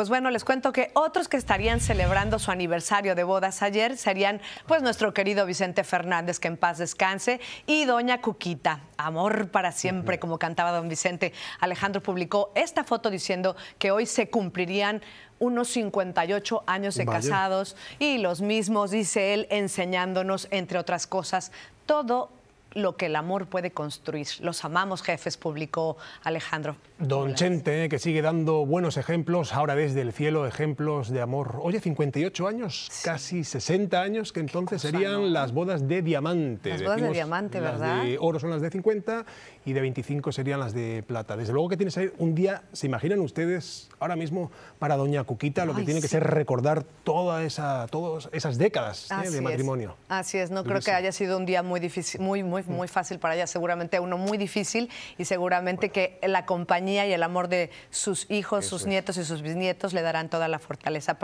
Pues bueno, les cuento que otros que estarían celebrando su aniversario de bodas ayer serían pues nuestro querido Vicente Fernández, que en paz descanse, y doña Cuquita, amor para siempre, como cantaba don Vicente. Alejandro publicó esta foto diciendo que hoy se cumplirían unos 58 años de casados y los mismos, dice él, enseñándonos, entre otras cosas, todo lo que el amor puede construir. Los amamos, jefes, publicó Alejandro. Don Chente, que sigue dando buenos ejemplos, ahora desde el cielo, ejemplos de amor. Oye, 58 años, casi 60 años, que entonces serían las bodas de diamante. Las bodas de diamante, ¿verdad? de oro son las de 50 y de 25 serían las de plata. Desde luego que tienes ser un día, ¿se imaginan ustedes ahora mismo para Doña Cuquita lo que tiene que ser recordar todas esas décadas eh, de matrimonio? Así es, no creo que haya sido un día muy difícil, muy, muy Mm. muy, fácil para ella, seguramente uno muy difícil y seguramente que la compañía y el amor de sus hijos, sus nietos y sus bisnietos le darán toda la fortaleza.